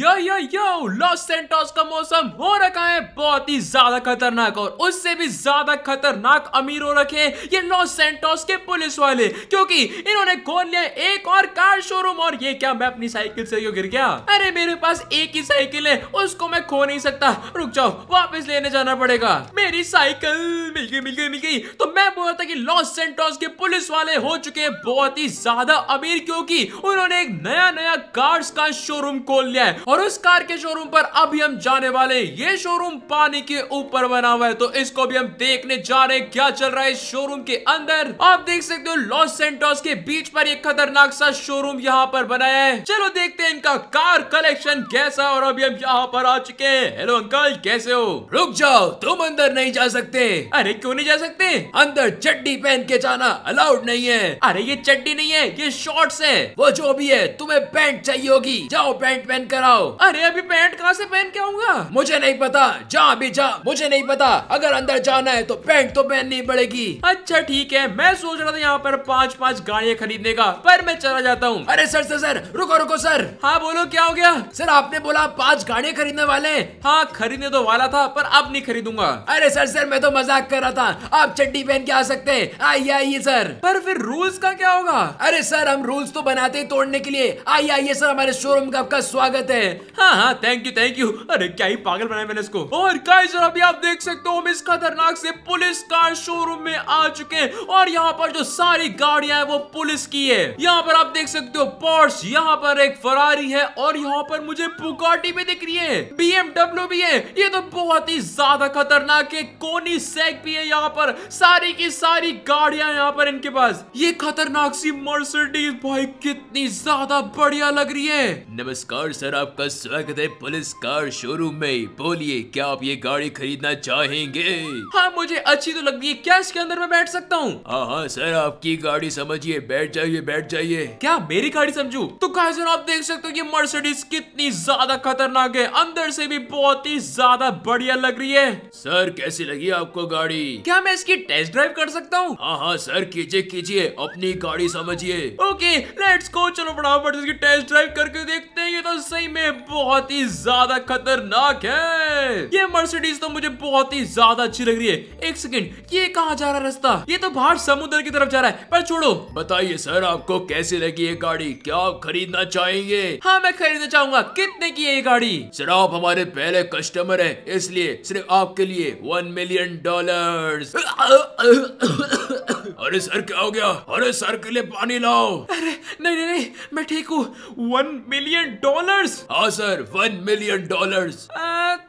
यो यो यो Los Santos का मौसम हो रखा है बहुत ही ज्यादा खतरनाक और उससे भी ज्यादा खतरनाक अमीर हो रखे हैं ये लॉस सेंटोस के पुलिस वाले क्योंकि इन्होंने खोल लिया एक और कार शोरूम और ये क्या मैं अपनी साइकिल से क्यों गिर गया अरे मेरे पास एक ही साइकिल है उसको मैं खो नहीं सकता रुक जाओ वापिस लेने जाना पड़ेगा मेरी साइकिल मिल गई मिल गई मिल गई तो मैं बोल रहा था की लॉस सेंटोस के पुलिस वाले हो चुके हैं बहुत ही ज्यादा अमीर क्योंकि उन्होंने एक नया नया कार्स का शोरूम खोल लिया है और उस कार के शोरूम पर अभी हम जाने वाले ये शोरूम पानी के ऊपर बना हुआ है तो इसको भी हम देखने जा रहे क्या चल रहा है शोरूम के अंदर आप देख सकते हो लॉस सेंटोस के बीच पर एक खतरनाक सा शोरूम यहाँ पर बनाया है चलो देखते हैं इनका कार कलेक्शन कैसा और अभी हम यहाँ पर आ चुके हैं हेलो अंकल कैसे हो रुक जाओ तुम अंदर नहीं जा सकते अरे क्यों नहीं जा सकते अंदर चड्डी पहन के जाना अलाउड नहीं है अरे ये चड्डी नहीं है ये शॉर्ट्स है वो जो भी है तुम्हें पैंट चाहिए होगी जाओ पैंट पहन कर जाओ अरे अभी पैंट कहाँ से पहन के आऊंगा मुझे नहीं पता जा अभी जा मुझे नहीं पता अगर अंदर जाना है तो पैंट तो पहननी पड़ेगी अच्छा ठीक है मैं सोच रहा था यहाँ पर पाँच पाँच गाड़ियाँ खरीदने का पर मैं चला जाता हूँ अरे सर सर सर रुको रुको सर हाँ बोलो क्या हो गया सर आपने बोला पाँच गाड़ियाँ खरीदने वाले हाँ खरीदने तो वाला था पर अब नहीं खरीदूंगा अरे सर सर मैं तो मजाक कर रहा था आप चड्डी पहन के आ सकते हैं आइए आइए सर पर फिर रूल्स का क्या होगा अरे सर हम रूल्स तो बनाते तोड़ने के लिए आइए आइए सर हमारे शोरूम का आपका स्वागत है करते हैं हाँ हाँ थैंक यू थैंक यू अरे क्या ही पागल बनाया मैंने इसको और काइजर अभी आप देख सकते हो हम इस खतरनाक से पुलिस कार शोरूम में आ चुके हैं और यहाँ पर जो सारी गाड़िया है वो पुलिस की है यहाँ पर आप देख सकते हो पोर्स यहाँ पर एक फरारी है और यहाँ पर मुझे पुकाटी भी दिख रही है बी भी है ये तो बहुत ही ज्यादा खतरनाक है कोनी सैक भी है यहाँ पर सारी की सारी गाड़ियां यहाँ पर इनके पास ये खतरनाक सी मर्सिडीज भाई कितनी ज्यादा बढ़िया लग रही है नमस्कार सर आपका स्वागत है पुलिस कार शोरूम में बोलिए क्या आप ये गाड़ी खरीदना चाहेंगे हाँ मुझे अच्छी तो लग है क्या इसके अंदर मैं बैठ सकता हूँ हाँ हाँ सर आपकी गाड़ी समझिए बैठ जाइए बैठ जाइए क्या मेरी गाड़ी समझू तो गाइजन आप देख सकते हो कि मर्सिडीज कितनी ज्यादा खतरनाक है अंदर से भी बहुत ही ज्यादा बढ़िया लग रही है सर कैसी लगी आपको गाड़ी क्या मैं इसकी टेस्ट ड्राइव कर सकता हूँ हाँ हाँ सर कीजिए कीजिए अपनी गाड़ी समझिए ओके लेट्स गो चलो फटाफट टेस्ट ड्राइव करके देखते हैं ये तो सही में बहुत ही ज्यादा खतरनाक है ये मर्सिडीज तो मुझे बहुत ही ज्यादा अच्छी लग रही है एक सेकेंड ये कहा जा रहा है रास्ता ये तो बाहर समुद्र की तरफ जा रहा है पर छोड़ो बताइए सर आपको कैसी लगी ये गाड़ी क्या आप खरीदना चाहेंगे हाँ मैं खरीदना चाहूंगा कितने की है ये गाड़ी सर आप हमारे पहले कस्टमर है इसलिए सिर्फ आपके लिए वन मिलियन डॉलर अरे सर क्या हो गया अरे सर के लिए पानी लाओ अरे नहीं नहीं नहीं मैं ठीक हूँ वन मिलियन डॉलर्स हाँ सर वन मिलियन डॉलर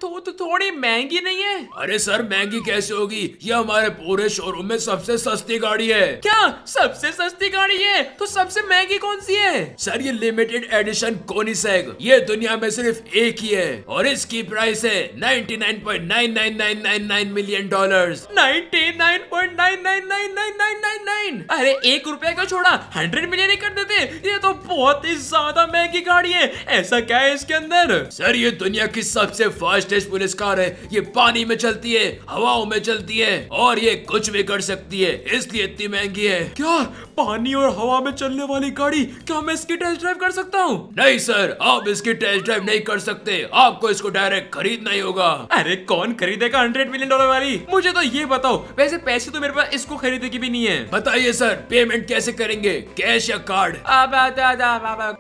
तो, तो थोड़ी महंगी नहीं है अरे सर महंगी कैसे होगी ये हमारे पूरे शोरूम में सबसे सस्ती गाड़ी है क्या सबसे सस्ती गाड़ी है तो सबसे महंगी कौन सी है सर ये लिमिटेड एडिशन कोनिसेग ये दुनिया में सिर्फ एक ही है और इसकी प्राइस है ninety nine point nine nine nine nine nine million dollar ninety nine point nine nine nine nine nine nine nine अरे एक रुपए का छोड़ा हंड्रेड मिलियन ही कर देते ये तो बहुत ही ज्यादा महंगी गाड़ी है ऐसा क्या है इसके अंदर सर ये दुनिया की सबसे फास्टेस्ट पुलिस कार है ये पानी में चलती है हवाओं में चलती है और ये कुछ भी कर सकती है इसलिए इतनी महंगी है क्या पानी और हवा में चलने वाली गाड़ी क्या मैं इसकी टेस्ट ड्राइव कर सकता हूँ नहीं सर आप इसकी टेस्ट ड्राइव नहीं कर सकते आपको इसको डायरेक्ट खरीदना ही होगा अरे कौन खरीदेगा हंड्रेड मिलियन डॉलर वाली मुझे तो ये बताओ वैसे पैसे तो मेरे पास इसको खरीदने की भी नहीं है बताइए सर पेमेंट कैसे करेंगे कैश या कार्ड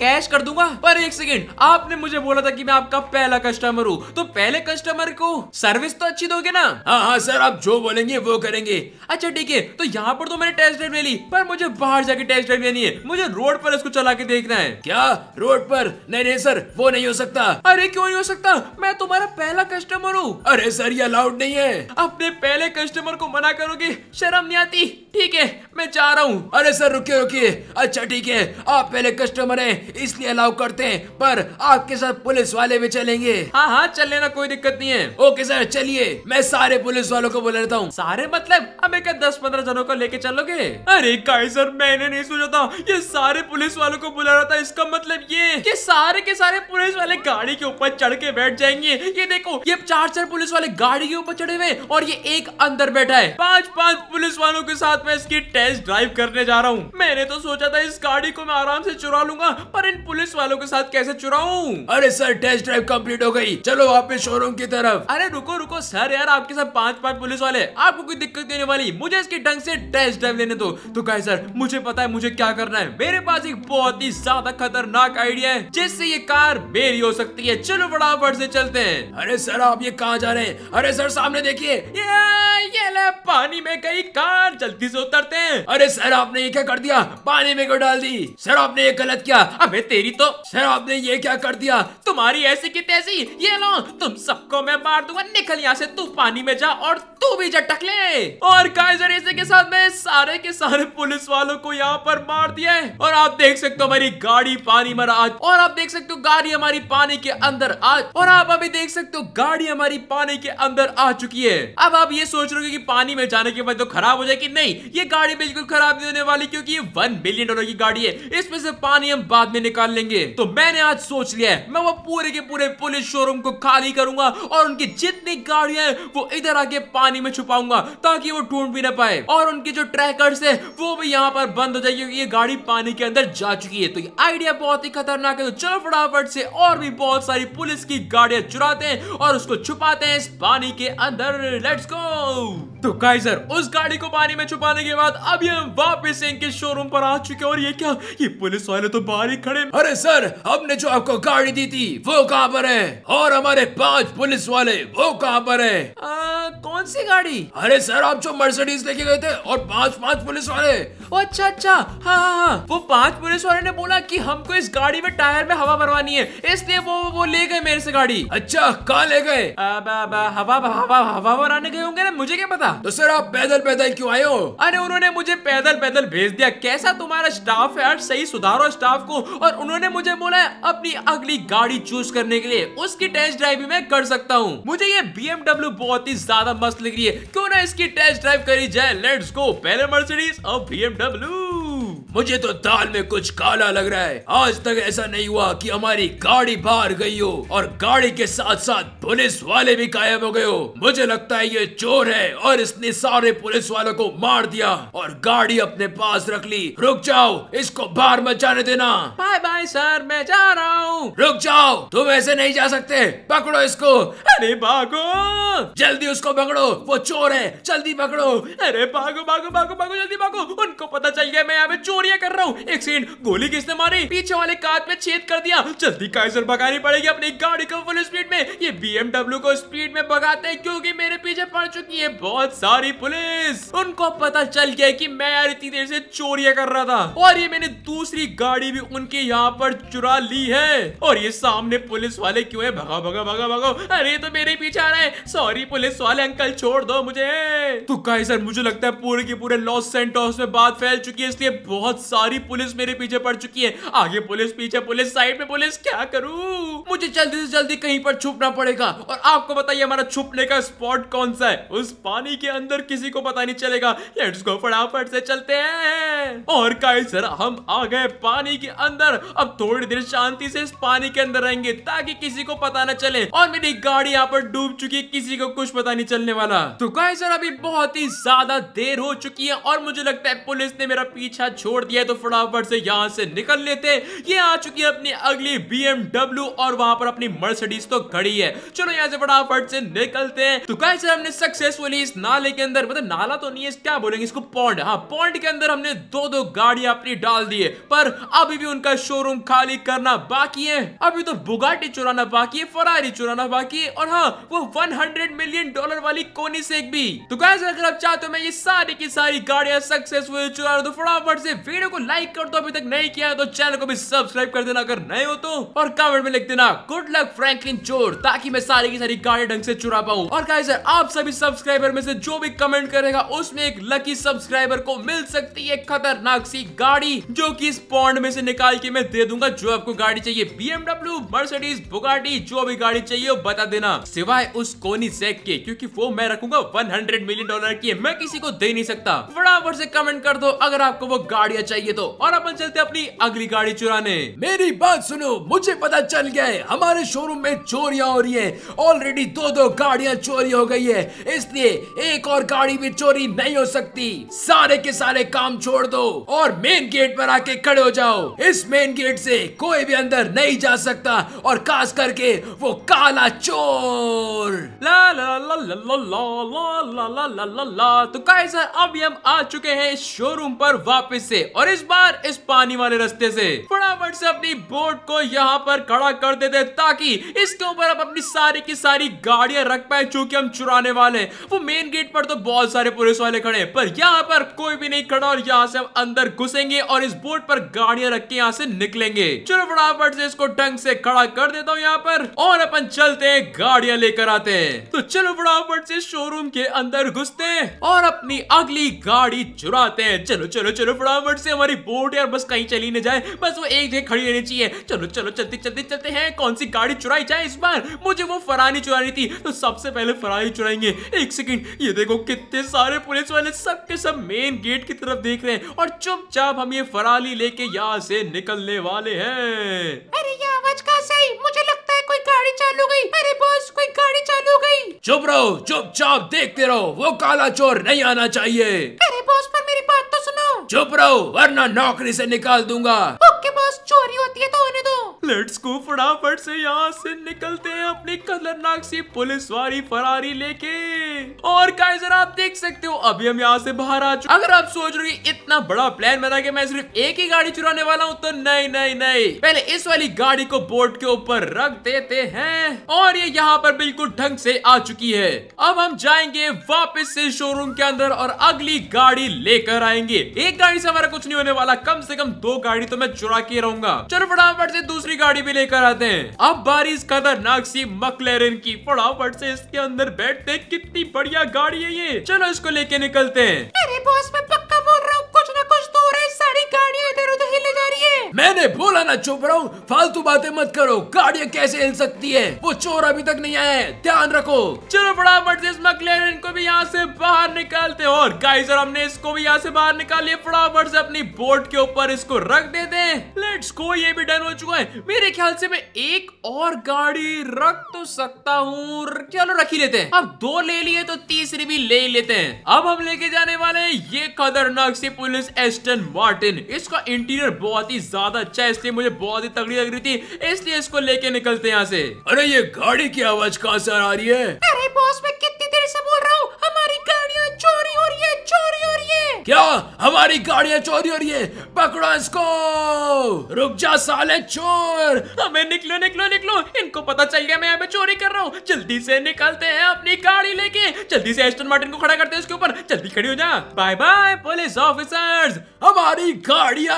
कैश कर दूंगा पर एक सेकेंड आपने मुझे बोला था की मैं आपका पहला कस्टमर हूँ तो पहले कस्टमर को सर्विस तो अच्छी दोगे ना हाँ हाँ सर आप जो बोलेंगे वो करेंगे अच्छा ठीक है तो यहाँ पर तो मैंने टेस्ट ड्राइव ले ली पर मुझे बाहर जाके टेस्ट ड्राइव लेनी है मुझे रोड पर इसको चला के देखना है क्या रोड पर नहीं नहीं सर वो नहीं हो सकता अरे क्यों नहीं हो सकता मैं तुम्हारा पहला कस्टमर हूँ अरे सर ये अलाउड नहीं है अपने पहले कस्टमर को मना करोगे शर्म नहीं आती ठीक है मैं जा रहा हूँ अरे सर रुकिए रुकिए अच्छा ठीक है आप पहले कस्टमर है इसलिए अलाउ करते हैं पर आपके साथ पुलिस वाले भी चलेंगे हाँ हाँ चल लेना कोई दिक्कत नहीं है ओके सर चलिए मैं सारे पुलिस वालों को बोला रहता हूँ सारे मतलब हमें क्या दस पंद्रह जनों को लेके चलोगे अरे काई सर मैंने नहीं सोचा था ये सारे पुलिस वालों को बुला रहा था इसका मतलब ये कि सारे के सारे पुलिस वाले गाड़ी के ऊपर चढ़ के बैठ जाएंगे ये देखो ये चार चार पुलिस वाले गाड़ी के ऊपर चढ़े हुए और ये एक अंदर बैठा है पांच पांच पुलिस वालों के साथ मैं इसकी टेस्ट ड्राइव करने जा रहा हूँ मैंने तो सोचा था इस गाड़ी को मैं आराम से चुरा लूंगा पर इन पुलिस वालों के साथ कैसे चुराऊ अरे सर टेस्ट ड्राइव कम्प्लीट हो गई चलो वापस शोरूम की तरफ अरे रुको रुको सर यार आपके साथ पांच पांच पुलिस वाले आपको कोई दिक्कत देने वाली मुझे इसकी ढंग से टेस्ट ड्राइव लेने दो तो कहे सर मुझे पता है मुझे क्या करना है मेरे पास एक बहुत ही ज्यादा खतरनाक आइडिया है जिससे ये कार मेरी हो सकती है चलो फटाफट से चलते हैं अरे सर आप ये कहाँ जा रहे हैं अरे सर सामने देखिए ये ले पानी में कई कार जल्दी से उतरते हैं अरे सर आपने ये क्या कर दिया पानी में क्यों डाल दी सर आपने ये गलत किया अबे तेरी तो सर आपने ये क्या कर दिया तुम्हारी ऐसी की तैसी ये लो तुम सबको मैं मार दूंगा निकल यहाँ से तू पानी में जा और तू भी जटक ले और गाइस और के साथ में सारे के सारे पुलिस वालों वालों को यहाँ पर मार दिया है और आप देख सकते हो हमारी गाड़ी पानी मरा आज और आप देख सकते हो गाड़ी हमारी पानी के अंदर आज और आप अभी देख सकते हो गाड़ी हमारी पानी के अंदर आ चुकी है अब आप ये सोच रहे हो कि पानी में जाने के बाद तो खराब हो जाएगी नहीं ये गाड़ी बिल्कुल खराब नहीं होने वाली क्यूँकी वन बिलियन डॉलर की गाड़ी है इसमें से पानी हम बाद में निकाल लेंगे तो मैंने आज सोच लिया है मैं वो पूरे के पूरे पुलिस शोरूम को खाली करूंगा और उनकी जितनी गाड़ियां हैं वो इधर आके पानी में छुपाऊंगा ताकि वो ढूंढ भी ना पाए और उनके जो ट्रैकर्स है वो भी यहाँ पर बार बंद हो जाएगी क्योंकि ये गाड़ी पानी के अंदर जा चुकी है तो ये आइडिया बहुत ही खतरनाक है तो चलो फटाफट से और भी बहुत सारी पुलिस की गाड़ियां चुराते हैं और उसको छुपाते हैं इस पानी के अंदर लेट्स गो तो काइजर उस गाड़ी को पानी में छुपाने के बाद अभी हम वापस इनके शोरूम पर आ चुके और ये क्या ये पुलिस वाले तो बाहर ही खड़े अरे सर हमने जो आपको गाड़ी दी थी वो कहाँ पर है और हमारे पांच पुलिस वाले वो कहाँ पर है आ, कौन सी गाड़ी अरे सर आप जो मर्सिडीज लेके गए थे और पांच पांच पुलिस वाले अच्छा अच्छा हाँ हाँ हाँ वो पांच पुलिस वाले ने बोला कि हमको इस गाड़ी में टायर में हवा भरवानी है इसलिए वो वो ले गए मेरे से गाड़ी अच्छा कहाँ ले गए हवा हवा हवा भराने गए होंगे ना मुझे क्या पता तो सर आप पैदल पैदल क्यों आए हो अरे उन्होंने मुझे पैदल पैदल भेज दिया कैसा तुम्हारा स्टाफ है सही सुधारो स्टाफ को और उन्होंने मुझे बोला अपनी अगली गाड़ी चूज करने के लिए उसकी टेस्ट ड्राइव भी मैं कर सकता हूँ मुझे ये बी बहुत ही ज्यादा मस्त लग रही है क्यों ना इसकी टेस्ट ड्राइव करी जाए लेट्स गो पहले मर्सिडीज और एमडब्ल्यू Salut मुझे तो दाल में कुछ काला लग रहा है आज तक ऐसा नहीं हुआ कि हमारी गाड़ी बाहर गई हो और गाड़ी के साथ साथ पुलिस वाले भी गायब हो गए हो मुझे लगता है ये चोर है और इसने सारे पुलिस वालों को मार दिया और गाड़ी अपने पास रख ली रुक जाओ इसको बाहर मत जाने देना बाय बाय सर मैं जा रहा हूँ रुक जाओ तुम ऐसे नहीं जा सकते पकड़ो इसको अरे भागो जल्दी उसको पकड़ो वो चोर है जल्दी पकड़ो अरे भागो भागो भागो भागो जल्दी भागो उनको पता चल गया मैं यहाँ पे चोर गोलियां कर रहा हूँ एक सेकेंड गोली किसने मारी पीछे वाले कांच में छेद कर दिया जल्दी काइजर भगानी पड़ेगी अपनी गाड़ी को फुल स्पीड में ये बीएमडब्ल्यू को स्पीड में भगाते हैं क्योंकि मेरे पीछे पड़ चुकी है बहुत सारी पुलिस उनको पता चल गया कि मैं यार इतनी देर से चोरिया कर रहा था और ये मैंने दूसरी गाड़ी भी उनके यहाँ पर चुरा ली है और ये सामने पुलिस वाले क्यों है भगा भगा भगा भगा अरे तो मेरे पीछे आ रहे हैं सॉरी पुलिस वाले अंकल छोड़ दो मुझे तो सर मुझे लगता है पूरे के पूरे लॉस सेंटोस में बात फैल चुकी है इसलिए बहुत बहुत सारी पुलिस मेरे पीछे पड़ चुकी है आगे पुलिस पीछे पुलिस साइड में पुलिस क्या करू मुझे जल्दी से जल्दी कहीं पर छुपना पड़ेगा और आपको बताइए हमारा छुपने का स्पॉट कौन सा है उस पानी के अंदर किसी को पता नहीं चलेगा लेट्स गो फटाफट से चलते हैं और काई सर हम आ गए पानी के अंदर अब थोड़ी देर शांति से इस पानी के अंदर रहेंगे ताकि किसी को पता ना चले और मेरी गाड़ी यहाँ पर डूब चुकी है किसी को कुछ पता नहीं चलने वाला तो गाय सर अभी बहुत ही ज्यादा देर हो चुकी है और मुझे लगता है पुलिस ने मेरा पीछा छोड़ छोड़ दिया है तो फटाफट से यहाँ से निकल लेते हैं ये आ चुकी है अपनी अगली बी और वहां पर अपनी मर्सडीज तो खड़ी है चलो यहाँ से फटाफट से निकलते हैं तो कैसे हमने सक्सेसफुली इस नाले के अंदर मतलब नाला तो नहीं है क्या बोलेंगे इसको पॉन्ड हाँ पॉन्ड के अंदर हमने दो दो गाड़ियां अपनी डाल दी पर अभी भी उनका शोरूम खाली करना बाकी है अभी तो बुगाटी चुराना बाकी है फरारी चुराना बाकी है और हाँ वो 100 मिलियन डॉलर वाली कोनी से एक भी तो कैसे अगर आप चाहते हो मैं ये सारी की सारी गाड़ियां सक्सेसफुल चुरा तो फटाफट से वीडियो को लाइक कर दो अभी तक नहीं किया है तो चैनल को भी सब्सक्राइब कर देना अगर नए हो तो और कमेंट में लिख देना गुड लक फ्रैंकलिन चोर ताकि मैं सारी की सारी गाड़ी ढंग से चुरा पाऊँ और गाइस आप सभी सब्सक्राइबर में से जो भी कमेंट करेगा उसमें एक लकी सब्सक्राइबर को मिल सकती है खतरनाक सी गाड़ी जो की इस पॉन्ड में से निकाल के मैं दे दूंगा जो आपको गाड़ी चाहिए बीएमडब्ल्यू मर्सिडीज बुगाटी जो भी गाड़ी चाहिए वो बता देना सिवाय उस कोनी सेक के क्योंकि वो मैं रखूंगा 100 मिलियन डॉलर की मैं किसी को दे नहीं सकता बराबर से कमेंट कर दो अगर आपको वो गाड़ी गाड़ियाँ चाहिए तो और अपन चलते अपनी अगली गाड़ी चुराने मेरी बात सुनो मुझे पता चल गया है हमारे शोरूम में चोरिया हो रही है ऑलरेडी दो दो गाड़िया चोरी हो गई है इसलिए एक और गाड़ी भी चोरी नहीं हो सकती सारे के सारे काम छोड़ दो और मेन गेट पर आके खड़े हो जाओ इस मेन गेट से कोई भी अंदर नहीं जा सकता और खास करके वो काला चोर ला ला ला ला ला ला ला ला ला ला ला तो अभी हम आ चुके हैं शोरूम पर वापस से और इस बार इस पानी वाले रास्ते से फटाफट से अपनी बोट को यहाँ पर खड़ा कर देते ताकि इसके ऊपर आप अपनी सारी की सारी गाड़ियां रख पाए चूंकि हम चुराने वाले वो मेन गेट पर तो बहुत सारे पुलिस वाले खड़े पर यहाँ पर कोई भी नहीं खड़ा और यहाँ से हम अंदर घुसेंगे और इस बोट पर गाड़ियां रख के यहाँ से निकलेंगे चलो फटाफट से इसको ढंग से खड़ा कर देता हूँ यहाँ पर और अपन चलते हैं गाड़ियां लेकर आते हैं तो चलो फटाफट से शोरूम के अंदर घुसते हैं और अपनी अगली गाड़ी चुराते हैं चलो चलो चलो फटाफट फटाफट से हमारी बोट यार बस कहीं चली न जाए बस वो एक जगह खड़ी रहनी चाहिए चलो चलो चलते चलते चलते हैं कौन सी गाड़ी चुराई जाए इस बार मुझे वो फरानी चुरानी थी तो सबसे पहले फरानी चुराएंगे एक सेकेंड ये देखो कितने सारे पुलिस वाले सब के सब मेन गेट की तरफ देख रहे हैं और चुपचाप हम ये फराली लेके यहाँ से निकलने वाले हैं अरे ये आवाज कहाँ से मुझे लगता है कोई गाड़ी चालू गई अरे बॉस कोई गाड़ी चालू गई चुप रहो चुपचाप देखते रहो वो काला चोर नहीं आना चाहिए अरे बॉस पर मेरी बात तो सुनो चुप रहो वरना नौकरी से निकाल दूंगा ओके बॉस चोरी होती है तो होने दो लेट्स गो फटाफट से यहाँ से निकलते हैं अपनी खतरनाक सी पुलिस वाली फरारी लेके और काइजर आप देख सकते हो अभी हम यहाँ से बाहर आ चुके अगर आप सोच रहे हो इतना बड़ा प्लान बना के मैं सिर्फ एक ही गाड़ी चुराने वाला हूँ तो नहीं नहीं नहीं पहले इस वाली गाड़ी को बोर्ड के ऊपर रख देते हैं और ये यहाँ पर बिल्कुल ढंग से आ चुकी है अब हम जाएंगे वापस से शोरूम के अंदर और अगली गाड़ी लेकर आएंगे एक गाड़ी से हमारा कुछ नहीं होने वाला कम से कम दो गाड़ी तो मैं चुरा के रहूंगा चलो फटाफट से दूसरी दूसरी गाड़ी भी लेकर आते हैं अब बारी इस खतरनाक सी मकलेरन की फटाफट से इसके अंदर बैठते कितनी बढ़िया गाड़ी है ये चलो इसको लेके निकलते हैं अरे बॉस मैं पक्का बोल रहा हूँ कुछ ना कुछ दूर तो है सारी गाड़ियाँ इधर उधर ही ले जा रही है मैंने बोला खाना चुप रहो फालतू बातें मत करो गाड़ियाँ कैसे हिल सकती है वो चोर अभी तक नहीं आया है ध्यान रखो चलो फटाफट से स्मगलर को भी यहाँ से बाहर निकालते और गाइजर हमने इसको भी यहाँ से बाहर निकाल लिया फटाफट से अपनी बोट के ऊपर इसको रख देते हैं लेट्स गो ये भी डन हो चुका है मेरे ख्याल से मैं एक और गाड़ी रख तो सकता हूँ चलो रख ही लेते हैं अब दो ले लिए तो तीसरी भी ले लेते हैं अब हम लेके जाने वाले हैं ये खतरनाक सी पुलिस एस्टन मार्टिन इसका इंटीरियर बहुत ही ज्यादा अच्छा है इसलिए मुझे बहुत ही तगड़ी लग रही थी इसलिए इसको लेके निकलते यहाँ से अरे ये गाड़ी की आवाज कहाँ से आ रही है अरे बॉस मैं क्या हमारी गाड़ियाँ चोरी हो रही है पकड़ो इसको रुक जा साले चोर हमें निकलो निकलो निकलो इनको पता चल गया मैं यहाँ पे चोरी कर रहा हूँ जल्दी से निकलते हैं अपनी गाड़ी लेके जल्दी से एस्टन मार्टिन को खड़ा करते हैं उसके ऊपर जल्दी खड़ी हो जा बाय बाय पुलिस ऑफिसर्स हमारी गाड़िया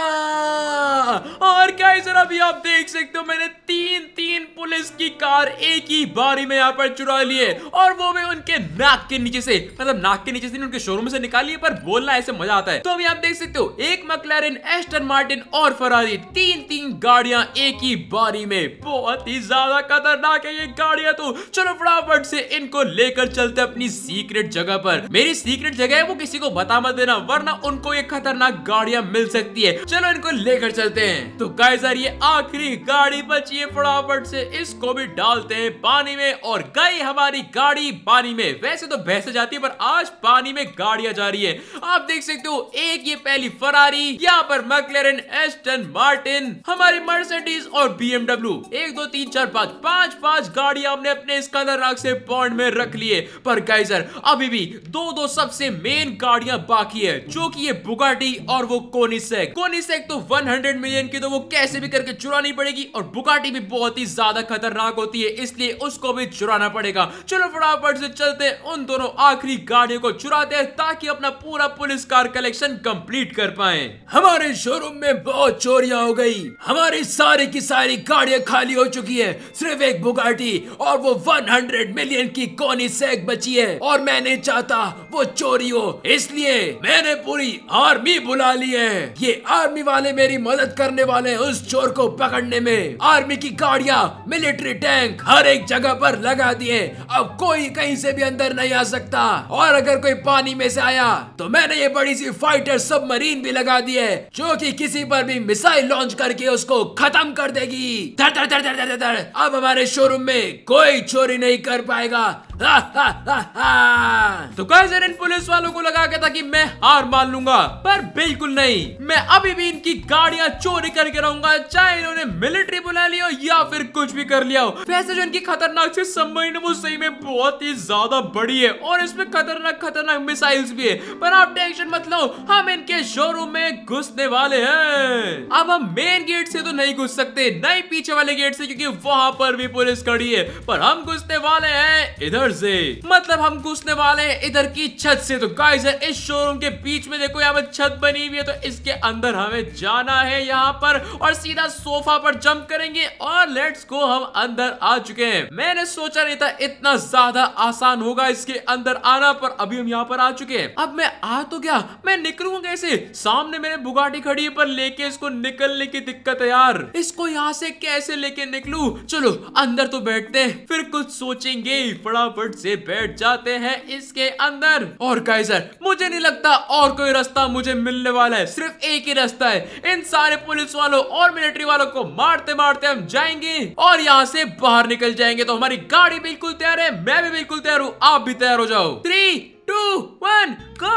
और क्या सर अभी आप देख सकते हो मैंने तीन तीन पुलिस की कार एक ही बारी में यहाँ पर चुरा लिए और वो मैं उनके नाक के नीचे से मतलब नाक के नीचे से उनके शोरूम से निकाली पर बोलना ऐसे मजा आता है तो अभी आप देख सकते हो एक मकलैरन एस्टन मार्टिन और फरारी तीन तीन गाड़िया एक ही बारी में बहुत ही ज्यादा खतरनाक है ये गाड़िया तो चलो फटाफट से इनको लेकर चलते अपनी सीक्रेट जगह पर मेरी सीक्रेट जगह है वो किसी को बता मत देना वरना उनको ये खतरनाक गाड़िया मिल सकती है चलो इनको लेकर चलते हैं तो गाय सर ये आखिरी गाड़ी बची है फटाफट से इसको भी डालते हैं पानी में और गई हमारी गाड़ी पानी में वैसे तो बहसे जाती है पर आज पानी में गाड़िया जा रही है आप देख सकते हो एक ये पहली फरारी यहाँ पर मैकलेरन एस्टन मार्टिन हमारी मर्सिडीज और बीएमडब्ल्यू एक दो तीन चार पाँच पांच पांच गाड़ी हमने अपने इस कलर राग से पॉइंट में रख लिए पर गाइजर अभी भी दो दो सबसे मेन गाड़िया बाकी है जो की ये बुगाटी और वो कोनीसेक कोनीसेक तो 100 मिलियन की तो वो कैसे भी करके चुरानी पड़ेगी और बुगाटी भी बहुत ही ज्यादा खतरनाक होती है इसलिए उसको भी चुराना पड़ेगा चलो फटाफट से चलते उन दोनों आखिरी गाड़ियों को चुराते हैं ताकि अपना पूरा पुलिस का कार कलेक्शन कंप्लीट कर पाए हमारे शोरूम में बहुत चोरिया हो गई हमारी सारी की सारी गाड़िया खाली हो चुकी है सिर्फ एक बुगाटी और वो 100 मिलियन की कोनी सेक बची है और मैं नहीं चाहता वो चोरी हो इसलिए मैंने पूरी आर्मी बुला ली है ये आर्मी वाले मेरी मदद करने वाले उस चोर को पकड़ने में आर्मी की गाड़िया मिलिट्री टैंक हर एक जगह पर लगा दिए अब कोई कहीं से भी अंदर नहीं आ सकता और अगर कोई पानी में से आया तो मैंने ये बड़ी बड़ी सी फाइटर सबमरीन भी लगा दी है जो कि किसी पर भी मिसाइल लॉन्च करके उसको खत्म कर देगी दर दर दर दर दर दर अब हमारे शोरूम में कोई चोरी नहीं कर पाएगा तो कैसे इन पुलिस वालों को लगा के था कि मैं हार मान लूंगा पर बिल्कुल नहीं मैं अभी भी इनकी गाड़ियाँ चोरी करके रहूंगा चाहे इन्होंने मिलिट्री बुला लिया या फिर कुछ भी कर लिया हो वैसे जो इनकी खतरनाक से संबंध वो सही में बहुत ही ज्यादा बड़ी है और इसमें खतरनाक खतरनाक मिसाइल्स भी है पर आप टेंशन मत लो हम इनके शोरूम में घुसने वाले हैं अब हम मेन गेट से तो नहीं घुस सकते नहीं पीछे वाले गेट से क्योंकि वहां पर भी पुलिस खड़ी है पर हम घुसने वाले हैं इधर घर से मतलब हम घुसने वाले हैं इधर की छत से तो गाइस इस शोरूम के बीच में देखो यहाँ पर छत बनी हुई है तो इसके अंदर हमें जाना है यहाँ पर और सीधा सोफा पर जंप करेंगे और लेट्स गो हम अंदर आ चुके हैं मैंने सोचा नहीं था इतना ज्यादा आसान होगा इसके अंदर आना पर अभी हम यहाँ पर आ चुके हैं अब मैं आ तो क्या मैं निकलूंगा कैसे सामने मेरे बुगाटी खड़ी है पर लेके इसको निकलने की दिक्कत है यार इसको यहाँ से कैसे लेके निकलू चलो अंदर तो बैठते हैं फिर कुछ सोचेंगे फटाफट फटाफट से बैठ जाते हैं इसके अंदर और कैसर मुझे नहीं लगता और कोई रास्ता मुझे मिलने वाला है सिर्फ एक ही रास्ता है इन सारे पुलिस वालों और मिलिट्री वालों को मारते मारते हम जाएंगे और यहाँ से बाहर निकल जाएंगे तो हमारी गाड़ी बिल्कुल तैयार है मैं भी बिल्कुल तैयार हूँ आप भी तैयार हो जाओ थ्री टू वन हटको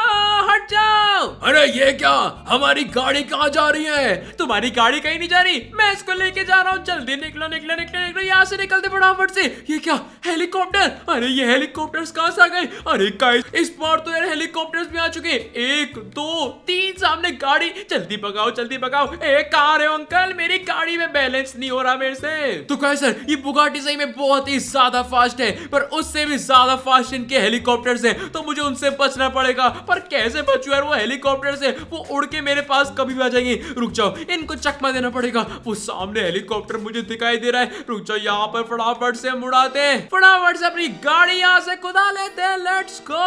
हट जाओ अरे ये क्या हमारी गाड़ी कहाँ जा रही है तुम्हारी गाड़ी कहीं नहीं जा रही मैं इसको लेके जा रहा हूँ जल्दी निकलो निकलो निकलो निकलो यहाँ से निकलते फटाफट से ये क्या हेलीकॉप्टर अरे ये हेलीकॉप्टर कहाँ से आ गए अरे गाइस इस बार तो यार हेलीकॉप्टर भी आ चुके एक दो तीन सामने गाड़ी जल्दी पकाओ जल्दी पकाओ ए कहा रहे हो अंकल मेरी गाड़ी में बैलेंस नहीं हो रहा मेरे से तो कहे सर ये बुगाटी सही में बहुत ही ज्यादा फास्ट है पर उससे भी ज्यादा फास्ट इनके हेलीकॉप्टर है तो मुझे उनसे बचना पड़ेगा था पर कैसे बचू यार वो हेलीकॉप्टर से वो उड़ के मेरे पास कभी भी आ जाएंगे रुक जाओ इनको चकमा देना पड़ेगा वो सामने हेलीकॉप्टर मुझे दिखाई दे रहा है रुक जाओ यहाँ पर फटाफट से मुड़ाते फटाफट से अपनी गाड़ी यहाँ से खुदा लेते हैं लेट्स गो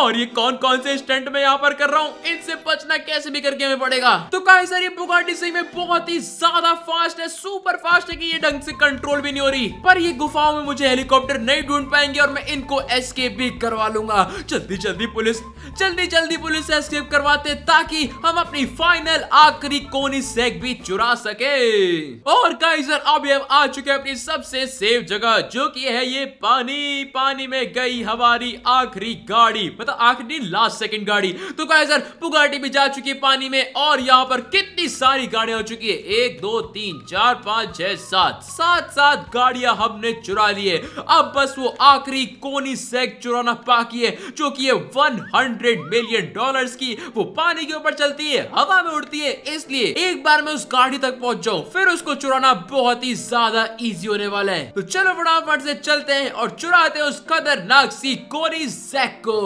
और ये कौन कौन से स्टंट में यहाँ पर कर रहा हूँ इनसे बचना कैसे भी करके हमें पड़ेगा तो कहा सर ये बुगाटी सही में बहुत ही ज्यादा फास्ट है सुपर फास्ट है कि ये ढंग से कंट्रोल भी नहीं हो रही पर ये गुफाओं में मुझे हेलीकॉप्टर नहीं ढूंढ पाएंगे और मैं इनको एस्केप भी करवा लूंगा Muchas dichas dipoles. जल्दी जल्दी पुलिस से एस्केप करवाते ताकि हम अपनी फाइनल आखिरी कोनी सेक भी चुरा सके और काइजर अब हम आ चुके हैं अपनी सबसे सेफ जगह जो कि है ये पानी पानी में गई हमारी आखिरी गाड़ी मतलब आखिरी लास्ट सेकंड गाड़ी तो काइजर पुगाटी भी जा चुकी है पानी में और यहाँ पर कितनी सारी गाड़ियां हो चुकी है एक दो तीन चार पांच छह सात सात सात गाड़ियां हमने चुरा लिए अब बस वो आखिरी कोनी सेक चुराना बाकी है जो की वन हंड्रेड मिलियन डॉलर की वो पानी के ऊपर चलती है हवा में उड़ती है इसलिए एक बार में उस गाड़ी तक पहुंच जाऊँ फिर उसको चुराना बहुत ही ज्यादा इजी होने वाला है तो चलो फटाफट से चलते हैं और चुराते हैं उस खतरनाक सी कोरी जैक को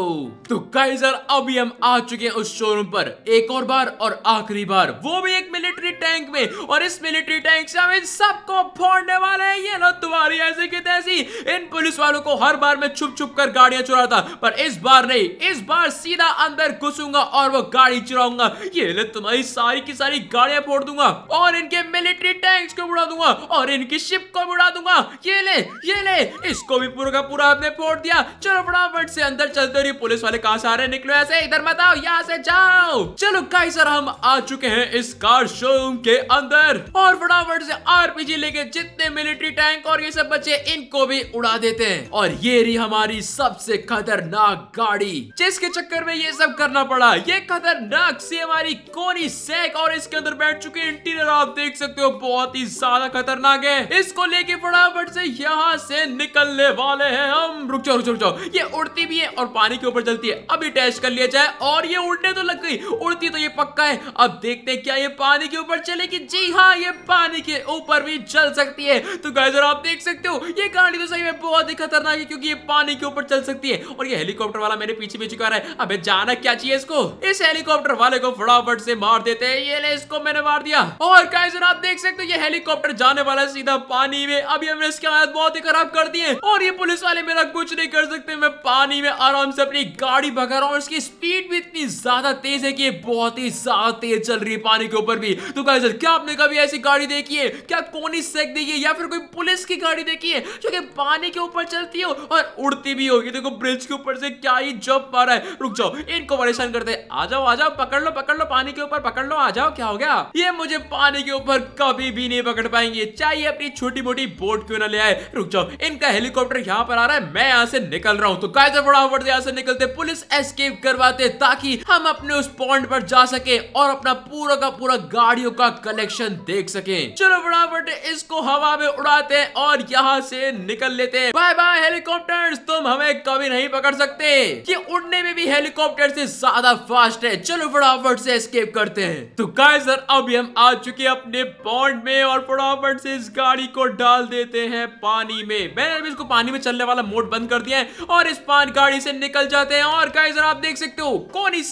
तो काइजर अभी हम आ चुके हैं उस शोरूम पर एक और बार और आखिरी बार वो भी एक मिलिट्री टैंक में और इस मिलिट्री टैंक से हम इन सबको फोड़ने वाले हैं ये लो तुम्हारी ऐसी की तैसी इन पुलिस वालों को हर बार में छुप छुप कर गाड़ियां चुराता पर इस बार नहीं इस बार सीधा अंदर घुसूंगा और वो गाड़ी चुराऊंगा ये ले तुम्हारी सारी की सारी गाड़ियां फोड़ दूंगा और इनके मिलिट्री टैंक्स को उड़ा दूंगा और इनकी शिप को उड़ा दूंगा ये ले ये ले इसको भी पूरा का पूरा आपने फोड़ दिया चलो फटाफट से अंदर चलते रहिए पुलिस वाले कहां से आ रहे निकलो ऐसे इधर मत आओ यहाँ से जाओ चलो गाइस सर हम आ चुके हैं इस कार शोरूम के अंदर और फटाफट से आरपीजी लेके जितने मिलिट्री टैंक और ये सब बचे इनको भी उड़ा देते हैं और ये रही हमारी सबसे खतरनाक गाड़ी जिसके चक्कर चक्कर में ये सब करना पड़ा ये खतरनाक सी हमारी कोनी सैक और इसके अंदर बैठ चुके इंटीरियर आप देख सकते हो बहुत ही ज्यादा खतरनाक है इसको लेके फटाफट से यहाँ से निकलने वाले हैं हम रुक जाओ रुक जाओ ये उड़ती भी है और पानी के ऊपर चलती है अभी टेस्ट कर लिया जाए और ये उड़ने तो लग गई उड़ती तो ये पक्का है अब देखते हैं क्या ये पानी के ऊपर चलेगी जी हाँ ये पानी के ऊपर भी चल सकती है तो गाइस और आप देख सकते हो ये गाड़ी तो सही में बहुत ही खतरनाक है क्योंकि ये पानी के ऊपर चल सकती है और ये हेलीकॉप्टर वाला मेरे पीछे पीछे कर रहा है अबे जाना क्या चाहिए इसको इस हेलीकॉप्टर वाले को फटाफट से मार देते हैं ये ले इसको मैंने मार दिया और काइजर आप देख सकते हो ये हेलीकॉप्टर जाने वाला सीधा पानी में अभी हमने इसके हालत बहुत ही खराब कर दिए और ये पुलिस वाले मेरा कुछ नहीं कर सकते मैं पानी में आराम से अपनी गाड़ी भगा रहा हूँ इसकी स्पीड भी इतनी ज्यादा तेज है की बहुत ही ज्यादा तेज चल रही है पानी के ऊपर भी तो काइजर क्या आपने कभी ऐसी गाड़ी देखी है क्या कोनी सेक देखी है या फिर कोई पुलिस की गाड़ी देखी है जो की पानी के ऊपर चलती हो और उड़ती भी होगी देखो ब्रिज के ऊपर से क्या ही जब पा रहा है रुक जाओ इनको परेशान करते आ जाओ आ जाओ पकड़ लो पकड़ लो पानी के ऊपर पकड़ लो आ जाओ क्या हो गया ये मुझे पानी के ऊपर कभी भी नहीं पकड़ पाएंगे चाहिए अपनी छोटी मोटी बोट क्यों ना ले आए रुक जाओ इनका हेलीकॉप्टर यहाँ पर आ रहा है मैं यहाँ से निकल रहा हूँ तो गाय फटाफट से यहाँ से निकलते पुलिस एस्केप करवाते ताकि हम अपने उस पॉइंट पर जा सके और अपना पूरा का पूरा गाड़ियों का कलेक्शन देख सके चलो फटाफट इसको हवा में उड़ाते और यहाँ से निकल लेते हैं बाय बाय हेलीकॉप्टर तुम हमें कभी नहीं पकड़ सकते ये उड़ने में भी हेली हेलीकॉप्टर से ज्यादा फास्ट है चलो फटाफट से स्केप करते हैं तो काय सर अभी हम आ चुके अपने पॉन्ड में और फटाफट से इस गाड़ी को डाल देते हैं पानी में मैंने अभी इसको पानी में चलने वाला मोड बंद कर दिया है और इस पान गाड़ी से निकल जाते हैं और काय सर आप देख सकते हो कोनी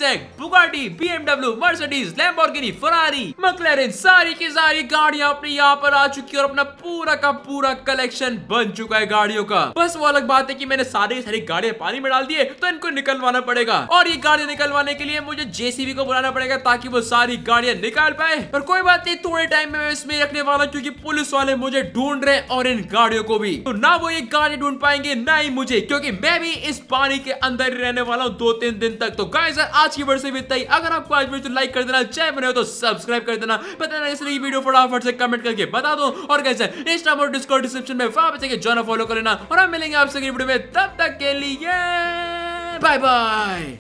Bugatti BMW Mercedes Lamborghini Ferrari McLaren सारी की सारी गाड़ियां अपने यहाँ पर आ चुकी है और अपना पूरा का पूरा कलेक्शन बन चुका है गाड़ियों का बस वो अलग बात है कि मैंने सारी सारी गाड़ियां पानी में डाल दिए तो इनको निकलवाना पड़ेगा पड़ेगा और ये गाड़ियां निकलवाने के लिए मुझे जेसीबी को बुलाना पड़ेगा ताकि वो सारी गाड़ियां निकाल पाए पर कोई बात नहीं थोड़े टाइम में इसमें रखने वाला क्योंकि पुलिस वाले मुझे ढूंढ रहे और इन गाड़ियों को भी तो ना वो ये गाड़ी ढूंढ पाएंगे ना ही मुझे क्योंकि मैं भी इस पानी के अंदर ही रहने वाला हूँ दो तीन दिन तक तो गाय सर आज की वर्ष भी तई अगर आपको आज वीडियो लाइक तो कर देना चाहे बने हो तो सब्सक्राइब कर देना बताना इसलिए वीडियो फटाफट से कमेंट करके बता दो और कैसे इंस्टा और डिस्कॉर्ड डिस्क्रिप्शन में वहां पर जाके जॉना फॉलो कर लेना और हम मिलेंगे आपसे वीडियो में तब तक के लिए 拜拜。